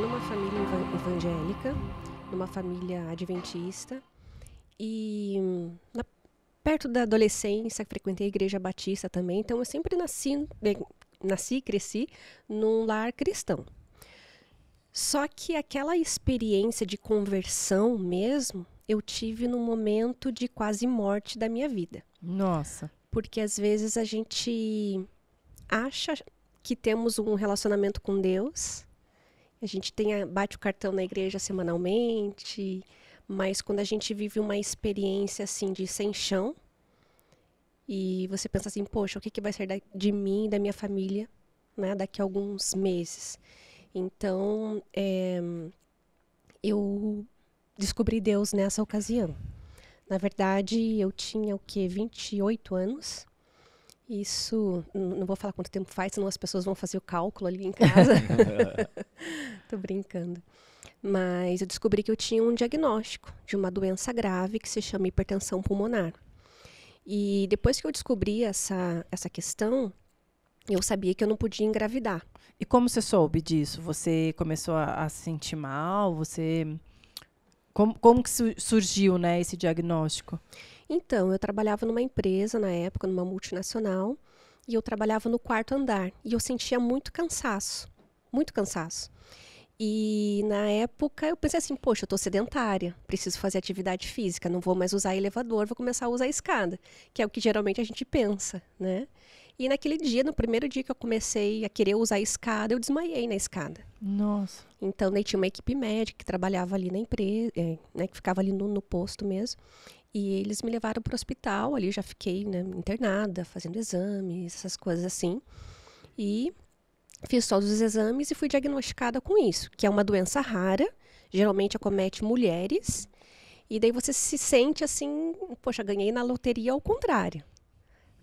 numa família evangélica, numa família adventista. E hum, na, perto da adolescência, frequentei a igreja batista também. Então, eu sempre nasci, nasci e cresci num lar cristão. Só que aquela experiência de conversão mesmo, eu tive no momento de quase morte da minha vida. Nossa. Porque às vezes a gente acha que temos um relacionamento com Deus, a gente tem bate o cartão na igreja semanalmente, mas quando a gente vive uma experiência assim de sem chão, e você pensa assim, poxa, o que, que vai ser de mim e da minha família né, daqui a alguns meses? Então, é, eu descobri Deus nessa ocasião. Na verdade, eu tinha o que 28 anos isso, não vou falar quanto tempo faz, senão as pessoas vão fazer o cálculo ali em casa. Tô brincando. Mas eu descobri que eu tinha um diagnóstico de uma doença grave que se chama hipertensão pulmonar. E depois que eu descobri essa, essa questão, eu sabia que eu não podia engravidar. E como você soube disso? Você começou a, a se sentir mal? Você. Como, como que surgiu né, esse diagnóstico? Então, eu trabalhava numa empresa na época, numa multinacional, e eu trabalhava no quarto andar. E eu sentia muito cansaço, muito cansaço. E na época eu pensei assim, poxa, eu tô sedentária, preciso fazer atividade física, não vou mais usar elevador, vou começar a usar escada, que é o que geralmente a gente pensa, né? E naquele dia, no primeiro dia que eu comecei a querer usar a escada, eu desmaiei na escada. Nossa. Então, daí tinha uma equipe médica que trabalhava ali na empresa, eh, né, que ficava ali no, no posto mesmo. E eles me levaram para o hospital, ali já fiquei né, internada, fazendo exames, essas coisas assim. E fiz todos os exames e fui diagnosticada com isso, que é uma doença rara, geralmente acomete mulheres. E daí você se sente assim, poxa, ganhei na loteria ao contrário.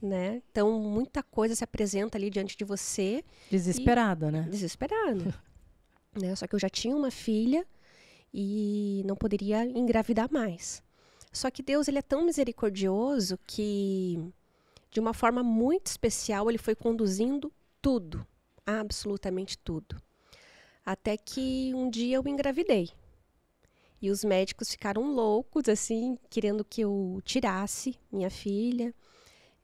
Né? Então, muita coisa se apresenta ali diante de você. Desesperada, e... né? Desesperada. né? Só que eu já tinha uma filha e não poderia engravidar mais. Só que Deus ele é tão misericordioso que, de uma forma muito especial, ele foi conduzindo tudo, absolutamente tudo. Até que um dia eu engravidei. E os médicos ficaram loucos, assim, querendo que eu tirasse minha filha.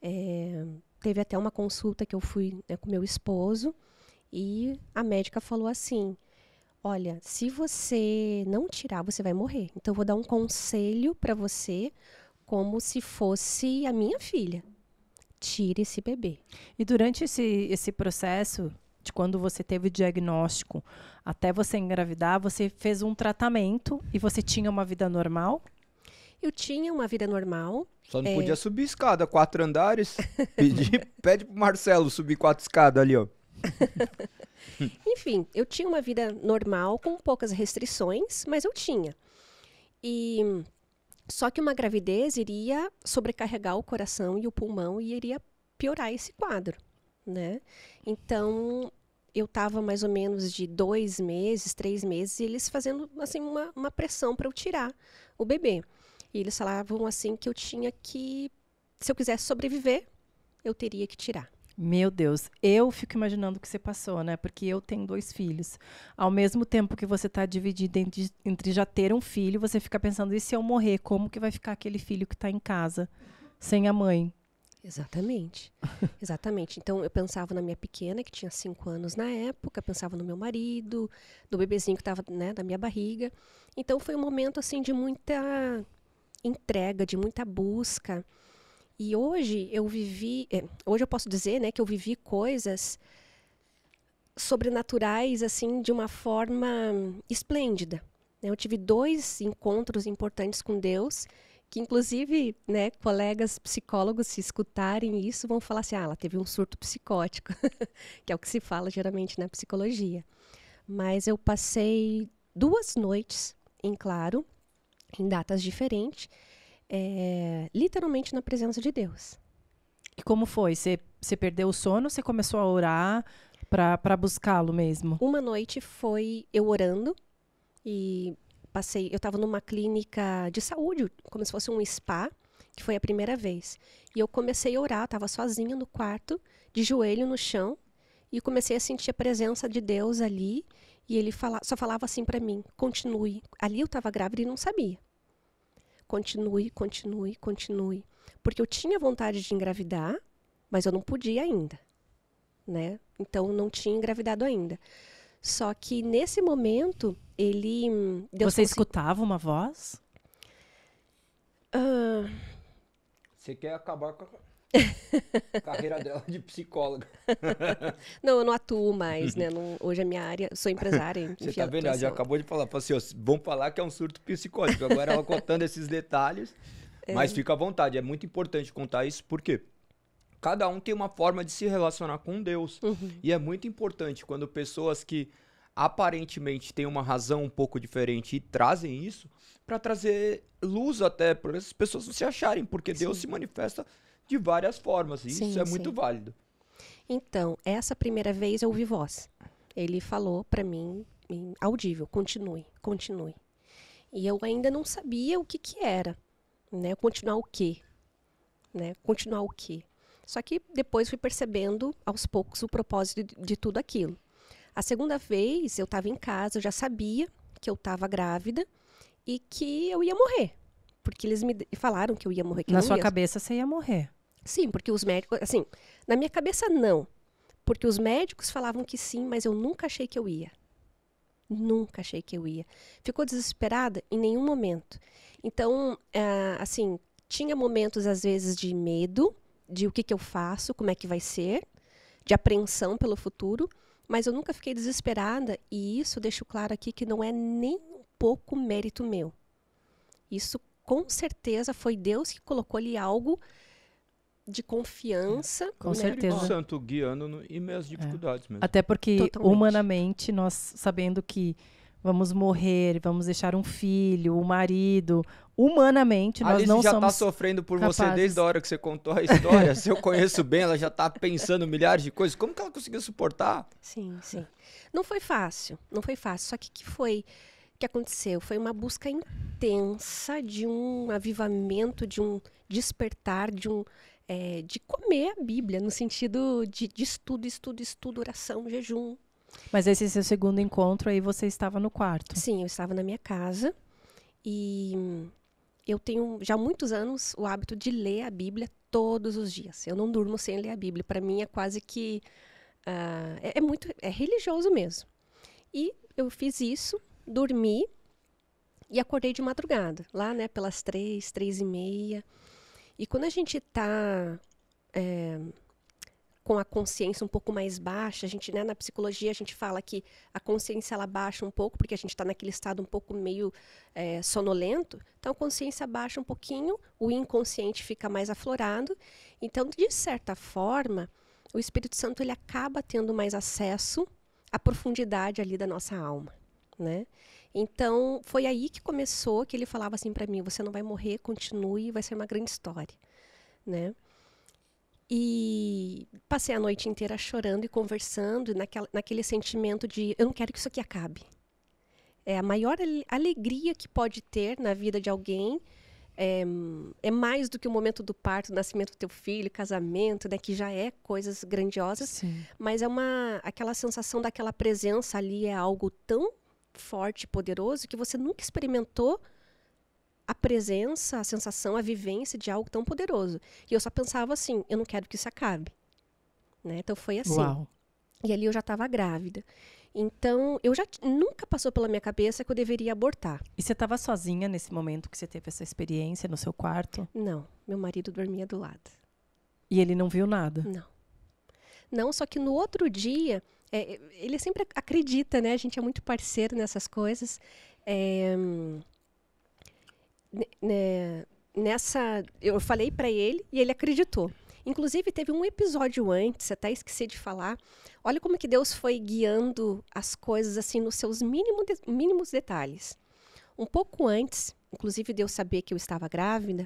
É, teve até uma consulta que eu fui né, com meu esposo. E a médica falou assim: olha, se você não tirar, você vai morrer. Então eu vou dar um conselho para você como se fosse a minha filha. Tire esse bebê. E durante esse, esse processo de quando você teve o diagnóstico até você engravidar, você fez um tratamento e você tinha uma vida normal? Eu tinha uma vida normal. Só não é... podia subir escada, quatro andares. Pedi, pede pro Marcelo subir quatro escadas ali, ó. Enfim, eu tinha uma vida normal, com poucas restrições, mas eu tinha. E só que uma gravidez iria sobrecarregar o coração e o pulmão e iria piorar esse quadro, né? Então eu estava mais ou menos de dois meses, três meses, e eles fazendo assim uma, uma pressão para eu tirar o bebê. E eles falavam assim que eu tinha que, se eu quisesse sobreviver, eu teria que tirar. Meu Deus, eu fico imaginando o que você passou, né? Porque eu tenho dois filhos. Ao mesmo tempo que você está dividido entre, entre, já ter um filho, você fica pensando, e se eu morrer, como que vai ficar aquele filho que está em casa, sem a mãe? Exatamente. Exatamente. Então eu pensava na minha pequena, que tinha cinco anos na época, pensava no meu marido, no bebezinho que estava né, da minha barriga. Então foi um momento assim de muita entrega, de muita busca. E hoje eu vivi, é, hoje eu posso dizer, né, que eu vivi coisas sobrenaturais assim de uma forma esplêndida. Né. Eu tive dois encontros importantes com Deus, que inclusive, né, colegas psicólogos se escutarem isso vão falar assim: "Ah, ela teve um surto psicótico", que é o que se fala geralmente na psicologia. Mas eu passei duas noites em claro, em datas diferentes, é, literalmente na presença de Deus. E como foi? Você perdeu o sono? Você começou a orar para buscá-lo mesmo? Uma noite foi eu orando e passei. Eu estava numa clínica de saúde, como se fosse um spa, que foi a primeira vez. E eu comecei a orar, estava sozinha no quarto, de joelho no chão, e comecei a sentir a presença de Deus ali. E ele fala, só falava assim para mim: continue. Ali eu estava grávida e não sabia continue, continue, continue. Porque eu tinha vontade de engravidar, mas eu não podia ainda, né? Então não tinha engravidado ainda. Só que nesse momento ele hum, Deus você consegui... escutava uma voz? Uh... Você quer acabar com a... carreira dela de psicóloga. não, eu não atuo mais, né? Não, hoje é minha área, sou empresária. Você tá vendo? já acabou de falar, falou assim, ó, vão falar que é um surto psicótico. Agora ela contando esses detalhes, é. mas fica à vontade. É muito importante contar isso, porque cada um tem uma forma de se relacionar com Deus. Uhum. E é muito importante quando pessoas que aparentemente têm uma razão um pouco diferente e trazem isso para trazer luz até para essas pessoas não se acharem, porque Sim. Deus se manifesta de várias formas. E sim, isso é sim. muito válido. Então, essa primeira vez eu ouvi voz. Ele falou para mim, audível, continue, continue. E eu ainda não sabia o que que era, né? Continuar o quê? Né? Continuar o quê? Só que depois fui percebendo aos poucos o propósito de, de tudo aquilo. A segunda vez eu estava em casa, eu já sabia que eu estava grávida e que eu ia morrer, porque eles me falaram que eu ia morrer. Na sua ia... cabeça você ia morrer. Sim, porque os médicos. Assim, na minha cabeça, não. Porque os médicos falavam que sim, mas eu nunca achei que eu ia. Nunca achei que eu ia. Ficou desesperada? Em nenhum momento. Então, eh, assim, tinha momentos, às vezes, de medo, de o que, que eu faço, como é que vai ser, de apreensão pelo futuro, mas eu nunca fiquei desesperada e isso deixo claro aqui que não é nem um pouco mérito meu. Isso, com certeza, foi Deus que colocou ali algo de confiança. Com né? certeza. O santo guiando no, e minhas é. dificuldades é. mesmo. Até porque, Totalmente. humanamente, nós sabendo que vamos morrer, vamos deixar um filho, um marido. Humanamente, nós Alice não Ela já está sofrendo por capazes. você desde a hora que você contou a história. Se eu conheço bem, ela já está pensando milhares de coisas. Como que ela conseguiu suportar? Sim, sim. Não foi fácil, não foi fácil. Só que que foi que aconteceu? Foi uma busca intensa de um avivamento, de um despertar, de um é, de comer a Bíblia, no sentido de, de estudo, estudo, estudo, oração, jejum. Mas esse seu segundo encontro, aí você estava no quarto? Sim, eu estava na minha casa e eu tenho já há muitos anos o hábito de ler a Bíblia todos os dias. Eu não durmo sem ler a Bíblia. Para mim é quase que uh, é, é muito é religioso mesmo. E eu fiz isso, dormi e acordei de madrugada, lá, né, pelas três, três e meia. E quando a gente está é, com a consciência um pouco mais baixa, a gente, né, na psicologia, a gente fala que a consciência ela baixa um pouco, porque a gente está naquele estado um pouco meio é, sonolento. Então, a consciência baixa um pouquinho, o inconsciente fica mais aflorado. Então, de certa forma, o Espírito Santo ele acaba tendo mais acesso à profundidade ali da nossa alma né? Então, foi aí que começou que ele falava assim para mim: você não vai morrer, continue, vai ser uma grande história, né? E passei a noite inteira chorando e conversando, naquela, naquele sentimento de: eu não quero que isso aqui acabe. É a maior alegria que pode ter na vida de alguém. É, é mais do que o momento do parto, o nascimento do teu filho, casamento, né, que já é coisas grandiosas, Sim. mas é uma aquela sensação daquela presença ali é algo tão forte, poderoso, que você nunca experimentou a presença, a sensação, a vivência de algo tão poderoso. E eu só pensava assim, eu não quero que isso acabe. Né? Então foi assim. Uau. E ali eu já estava grávida. Então, eu já nunca passou pela minha cabeça que eu deveria abortar. E você estava sozinha nesse momento que você teve essa experiência no seu quarto? Não, meu marido dormia do lado. E ele não viu nada? Não. Não, só que no outro dia, é, é, ele sempre acredita, né? A gente é muito parceiro nessas coisas. É, né, nessa, eu falei para ele e ele acreditou. Inclusive teve um episódio antes, até esqueci de falar. Olha como que Deus foi guiando as coisas assim nos seus mínimo de, mínimos detalhes. Um pouco antes, inclusive de eu saber que eu estava grávida,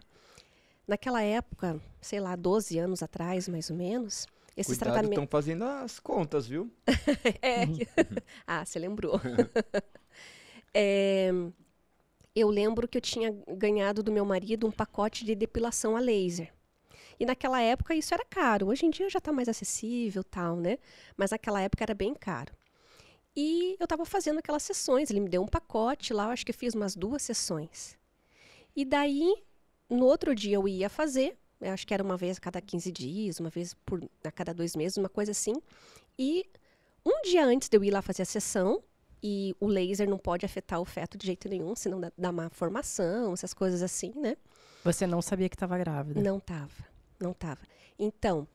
naquela época, sei lá, 12 anos atrás, mais ou menos, esses Cuidado, tratamentos. estão fazendo as contas, viu? é. ah, você lembrou. é, eu lembro que eu tinha ganhado do meu marido um pacote de depilação a laser. E naquela época isso era caro. Hoje em dia já está mais acessível, tal, né? Mas naquela época era bem caro. E eu estava fazendo aquelas sessões, ele me deu um pacote lá, eu acho que eu fiz umas duas sessões. E daí, no outro dia eu ia fazer, acho que era uma vez a cada 15 dias, uma vez por, a cada dois meses, uma coisa assim. E um dia antes de eu ir lá fazer a sessão, e o laser não pode afetar o feto de jeito nenhum, senão dá, dá má formação, essas coisas assim, né? Você não sabia que estava grávida? Não tava, não tava. Então,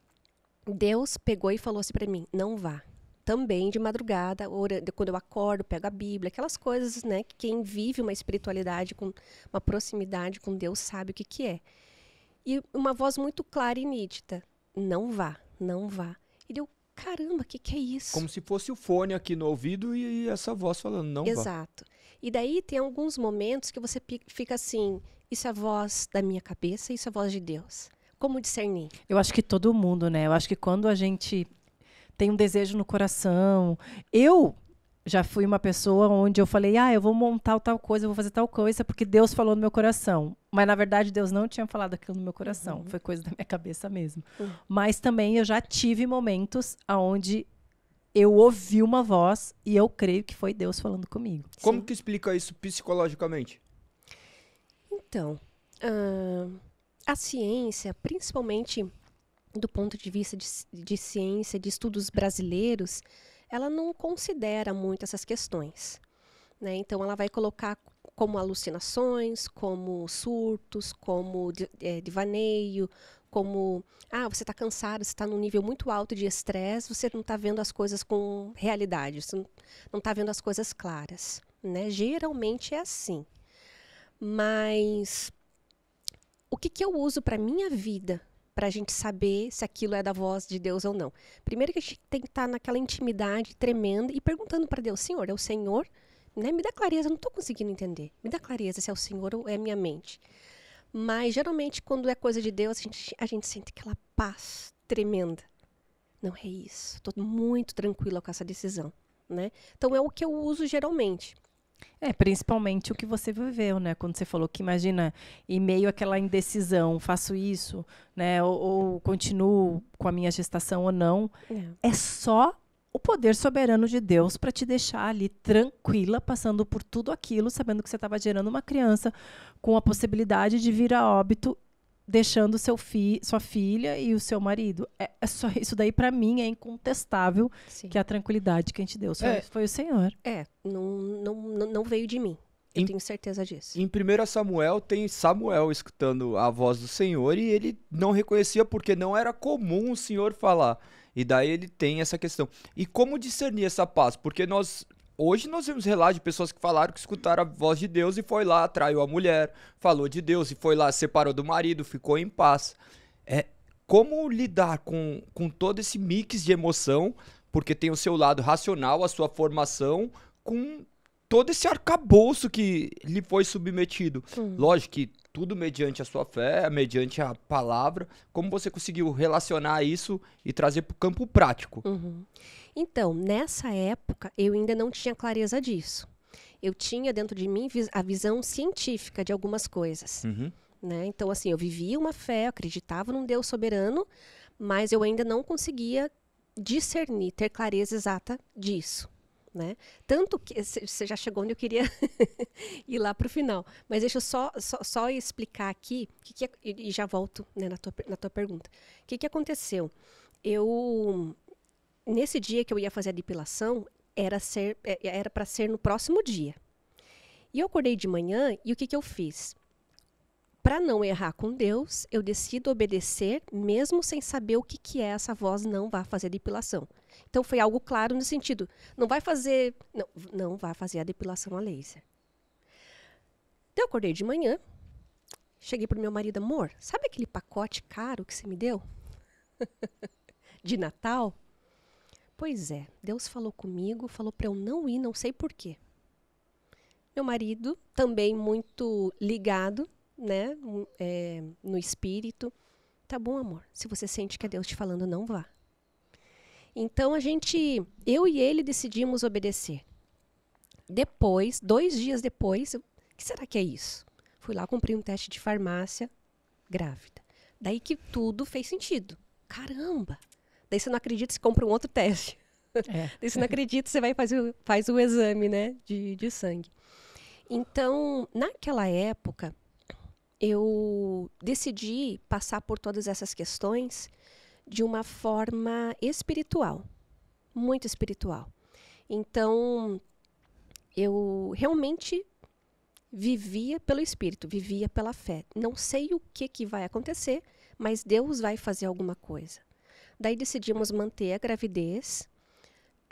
Deus pegou e falou assim para mim: não vá. Também de madrugada, quando eu acordo, pego a Bíblia, aquelas coisas, né? Que quem vive uma espiritualidade com uma proximidade com Deus sabe o que que é. E uma voz muito clara e nítida: Não vá, não vá. E eu caramba, o que, que é isso? Como se fosse o fone aqui no ouvido e, e essa voz falando: Não Exato. vá. Exato. E daí tem alguns momentos que você fica assim: Isso é a voz da minha cabeça, isso é a voz de Deus. Como discernir? Eu acho que todo mundo, né? Eu acho que quando a gente tem um desejo no coração. Eu já fui uma pessoa onde eu falei, ah, eu vou montar tal coisa, eu vou fazer tal coisa, porque Deus falou no meu coração. Mas, na verdade, Deus não tinha falado aquilo no meu coração. Uhum. Foi coisa da minha cabeça mesmo. Uhum. Mas também eu já tive momentos onde eu ouvi uma voz e eu creio que foi Deus falando comigo. Como Sim. que explica isso psicologicamente? Então, uh, a ciência, principalmente do ponto de vista de, de ciência, de estudos brasileiros, ela não considera muito essas questões. Né? Então, ela vai colocar como alucinações, como surtos, como é, divaneio, como ah, você está cansado, você está num nível muito alto de estresse, você não está vendo as coisas com realidade, você não está vendo as coisas claras. Né? Geralmente é assim. Mas o que, que eu uso para minha vida para a gente saber se aquilo é da voz de Deus ou não. Primeiro que a gente tem que estar tá naquela intimidade tremenda e perguntando para Deus, Senhor, é o Senhor? Né? Me dá clareza, eu não estou conseguindo entender. Me dá clareza se é o Senhor ou é a minha mente. Mas geralmente quando é coisa de Deus, a gente, a gente sente aquela paz tremenda. Não é isso. Estou muito tranquila com essa decisão, né? Então é o que eu uso geralmente. É, principalmente o que você viveu, né? Quando você falou que imagina e meio aquela indecisão, faço isso, né? Ou, ou continuo com a minha gestação ou não. É, é só o poder soberano de Deus para te deixar ali tranquila, passando por tudo aquilo, sabendo que você estava gerando uma criança com a possibilidade de vir a óbito deixando seu fi sua filha e o seu marido. É, é só, isso daí, para mim, é incontestável Sim. que a tranquilidade que a gente deu foi, é. foi o Senhor. É, não, não, não veio de mim. Em, Eu tenho certeza disso. Em 1 Samuel tem Samuel escutando a voz do Senhor e ele não reconhecia porque não era comum o Senhor falar. E daí ele tem essa questão. E como discernir essa paz? Porque nós Hoje nós vemos relatos de pessoas que falaram que escutaram a voz de Deus e foi lá, traiu a mulher, falou de Deus e foi lá, separou do marido, ficou em paz. É como lidar com, com todo esse mix de emoção, porque tem o seu lado racional, a sua formação, com todo esse arcabouço que lhe foi submetido. Lógico que tudo mediante a sua fé, mediante a palavra. Como você conseguiu relacionar isso e trazer para o campo prático? Uhum. Então, nessa época, eu ainda não tinha clareza disso. Eu tinha dentro de mim a visão científica de algumas coisas. Uhum. Né? Então, assim, eu vivia uma fé, eu acreditava num Deus soberano, mas eu ainda não conseguia discernir, ter clareza exata disso. Né? Tanto que você já chegou onde eu queria ir lá para o final, mas deixa eu só, só, só explicar aqui que que e já volto né, na, tua, na tua pergunta. O que, que aconteceu? Eu nesse dia que eu ia fazer a depilação era ser é, é, era para ser no próximo dia. E eu acordei de manhã e o que que eu fiz? para não errar com Deus, eu decido obedecer, mesmo sem saber o que, que é essa voz não vá fazer depilação. Então foi algo claro no sentido, não vai fazer, não, não vai fazer a depilação a laser. Então eu acordei de manhã, cheguei pro meu marido, amor, sabe aquele pacote caro que você me deu? de Natal? Pois é, Deus falou comigo, falou para eu não ir, não sei porquê. Meu marido, também muito ligado, né, é, no espírito. Tá bom, amor. Se você sente que é Deus te falando, não vá. Então a gente, eu e ele decidimos obedecer. Depois, dois dias depois, o que será que é isso? Fui lá, comprei um teste de farmácia, grávida. Daí que tudo fez sentido. Caramba! Daí você não acredita, você compra um outro teste. É. Daí você não acredita, você vai fazer o, faz o exame, né, de, de sangue. Então, naquela época, eu decidi passar por todas essas questões de uma forma espiritual, muito espiritual. Então, eu realmente vivia pelo espírito, vivia pela fé. Não sei o que, que vai acontecer, mas Deus vai fazer alguma coisa. Daí decidimos manter a gravidez.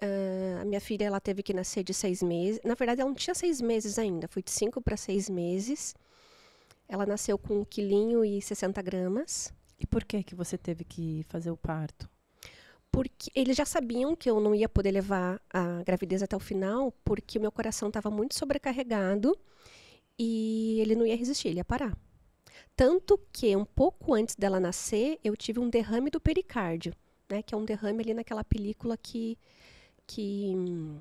Uh, a minha filha ela teve que nascer de seis meses. Na verdade, ela não tinha seis meses ainda, foi de cinco para seis meses. Ela nasceu com um quilinho e 60 gramas. E por que que você teve que fazer o parto? Porque eles já sabiam que eu não ia poder levar a gravidez até o final, porque o meu coração estava muito sobrecarregado e ele não ia resistir, ele ia parar. Tanto que um pouco antes dela nascer, eu tive um derrame do pericárdio, né, que é um derrame ali naquela película que que hum,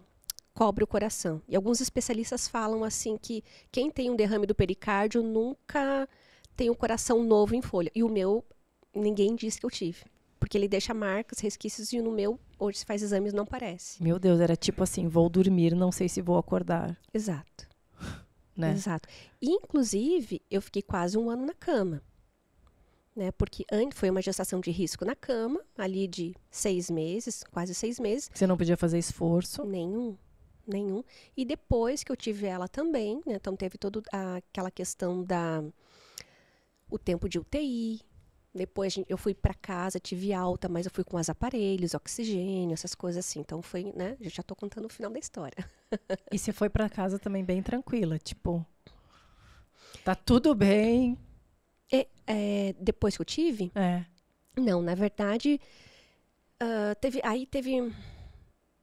cobre o coração. E alguns especialistas falam assim que quem tem um derrame do pericárdio nunca tem um coração novo em folha. E o meu, ninguém disse que eu tive. Porque ele deixa marcas, resquícios, e no meu, hoje se faz exames, não parece. Meu Deus, era tipo assim, vou dormir, não sei se vou acordar. Exato. Né? Exato. E, inclusive, eu fiquei quase um ano na cama. Né? Porque antes foi uma gestação de risco na cama, ali de seis meses, quase seis meses. Você não podia fazer esforço? Nenhum nenhum. E depois que eu tive ela também, né? Então teve toda aquela questão da o tempo de UTI. Depois eu fui para casa, tive alta, mas eu fui com os aparelhos, oxigênio, essas coisas assim. Então foi, né? Eu já estou contando o final da história. E você foi para casa também bem tranquila, tipo, tá tudo bem. é, depois que eu tive? É. Não, na verdade, uh, teve, aí teve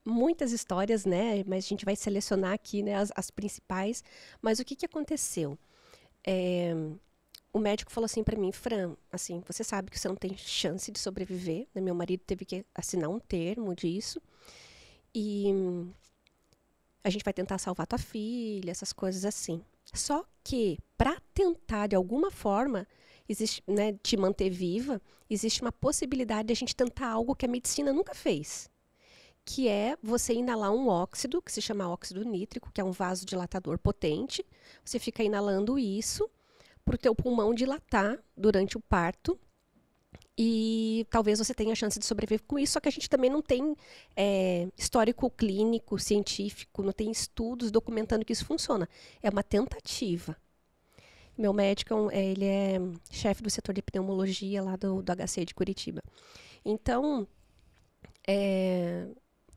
muitas histórias, né? Mas a gente vai selecionar aqui né, as, as principais. Mas o que, que aconteceu? É, o médico falou assim para mim, Fran, assim, você sabe que você não tem chance de sobreviver. Né? Meu marido teve que assinar um termo disso. E a gente vai tentar salvar tua filha, essas coisas assim. Só que para tentar de alguma forma existe, né, te manter viva, existe uma possibilidade de a gente tentar algo que a medicina nunca fez que é você inalar um óxido, que se chama óxido nítrico, que é um vasodilatador potente. Você fica inalando isso para o teu pulmão dilatar durante o parto e talvez você tenha a chance de sobreviver com isso, só que a gente também não tem é, histórico clínico, científico, não tem estudos documentando que isso funciona. É uma tentativa. Meu médico, é é, ele é chefe do setor de pneumologia lá do, do HC de Curitiba. Então, é,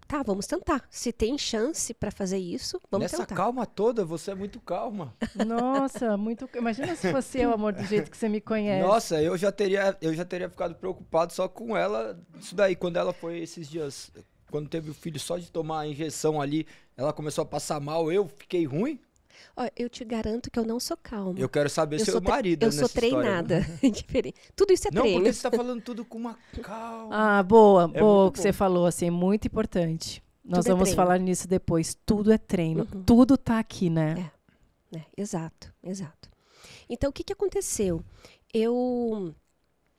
tá, vamos tentar. Se tem chance para fazer isso, vamos Nessa tentar. Nessa calma toda, você é muito calma. Nossa, muito. Imagina se fosse eu, amor, do jeito que você me conhece. Nossa, eu já teria, eu já teria ficado preocupado só com ela. Isso daí, quando ela foi esses dias, quando teve o filho, só de tomar a injeção ali, ela começou a passar mal, eu fiquei ruim eu te garanto que eu não sou calma. Eu quero saber se eu seu marido. Eu sou né? treinada. Diferente. Tudo isso é não, treino. Não, porque você está falando tudo com uma calma. Ah, boa, é boa o que bom. você falou, assim, muito importante. Nós tudo é vamos é falar nisso depois. Tudo é treino. Uhum. Tudo está aqui, né? É. é. Exato, exato. Então, o que, que aconteceu? Eu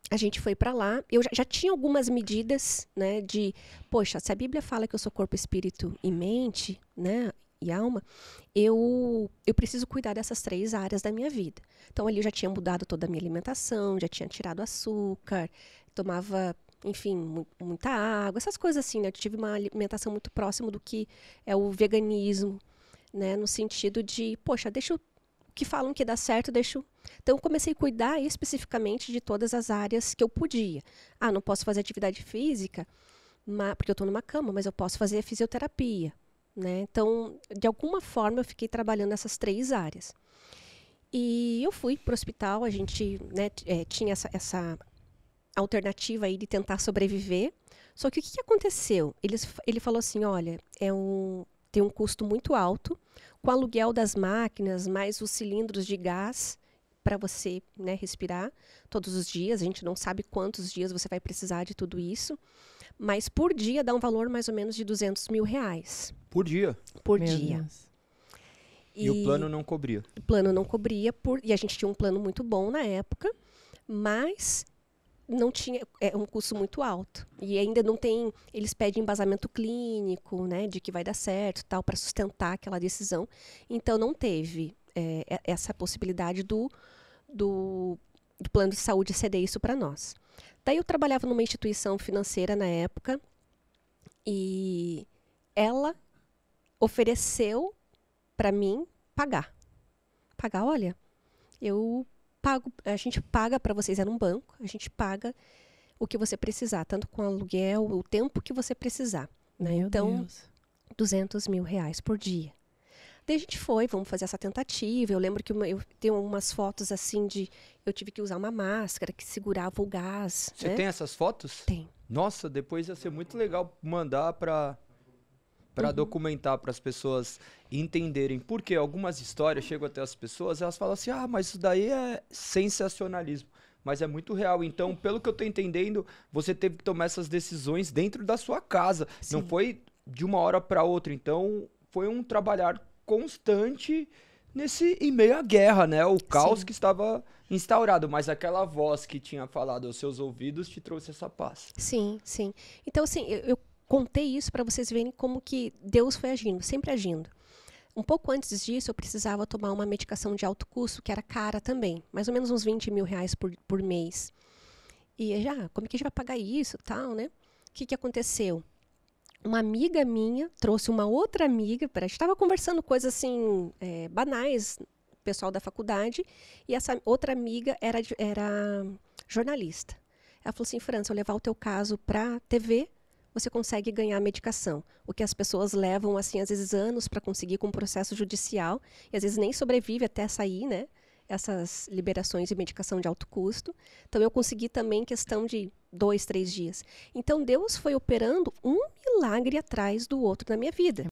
a gente foi para lá. Eu já, já, tinha algumas medidas, né, de, poxa, se a Bíblia fala que eu sou corpo, espírito e mente, né, e alma, eu, eu preciso cuidar dessas três áreas da minha vida. Então, ali eu já tinha mudado toda a minha alimentação, já tinha tirado açúcar, tomava, enfim, muita água, essas coisas assim, né? Eu tive uma alimentação muito próxima do que é o veganismo, né? No sentido de, poxa, deixa o que falam que dá certo, deixa. Então, eu comecei a cuidar especificamente de todas as áreas que eu podia. Ah, não posso fazer atividade física, porque eu estou numa cama, mas eu posso fazer fisioterapia. Né? Então, de alguma forma, eu fiquei trabalhando essas três áreas. E eu fui para o hospital, a gente né, é, tinha essa, essa, alternativa aí de tentar sobreviver. Só que o que, que aconteceu? Ele, ele falou assim: olha, é um, tem um custo muito alto, com aluguel das máquinas, mais os cilindros de gás para você né, respirar todos os dias. A gente não sabe quantos dias você vai precisar de tudo isso. Mas por dia dá um valor mais ou menos de 200 mil reais. Por dia? Por Meu dia. Deus. E, e, o plano não cobria? O plano não cobria, por, e a gente tinha um plano muito bom na época, mas não tinha é um custo muito alto e ainda não tem eles pedem embasamento clínico né de que vai dar certo tal para sustentar aquela decisão então não teve é, essa possibilidade do, do, do plano de saúde ceder isso para nós Daí eu trabalhava numa instituição financeira na época e ela ofereceu para mim pagar. Pagar, olha, eu pago, a gente paga para vocês, era é um banco, a gente paga o que você precisar, tanto com aluguel, o tempo que você precisar. Né? Então, Deus. 200 mil reais por dia. Daí a gente foi, vamos fazer essa tentativa. Eu lembro que uma, eu tenho umas fotos assim de. Eu tive que usar uma máscara que segurava o gás. Você né? tem essas fotos? Tem. Nossa, depois ia ser muito legal mandar para para uhum. documentar para as pessoas entenderem. Porque algumas histórias chegam até as pessoas, elas falam assim: "Ah, mas isso daí é sensacionalismo" mas é muito real. Então, uhum. pelo que eu tô entendendo, você teve que tomar essas decisões dentro da sua casa. Sim. Não foi de uma hora para outra. Então, foi um trabalhar constante nesse em meio à guerra, né? O caos Sim. que estava instaurado, mas aquela voz que tinha falado aos seus ouvidos te trouxe essa paz. Sim, sim. Então, assim, eu, eu contei isso para vocês verem como que Deus foi agindo, sempre agindo. Um pouco antes disso, eu precisava tomar uma medicação de alto custo, que era cara também, mais ou menos uns 20 mil reais por, por mês. E já, como é que a gente vai pagar isso, tal, né? O que, que aconteceu? uma amiga minha trouxe uma outra amiga para estava conversando coisas assim é, banais pessoal da faculdade e essa outra amiga era era jornalista ela falou assim França eu levar o teu caso para TV você consegue ganhar medicação o que as pessoas levam assim às vezes anos para conseguir com um processo judicial e às vezes nem sobrevive até sair né essas liberações de medicação de alto custo. Então, eu consegui também questão de dois, três dias. Então, Deus foi operando um milagre atrás do outro na minha vida.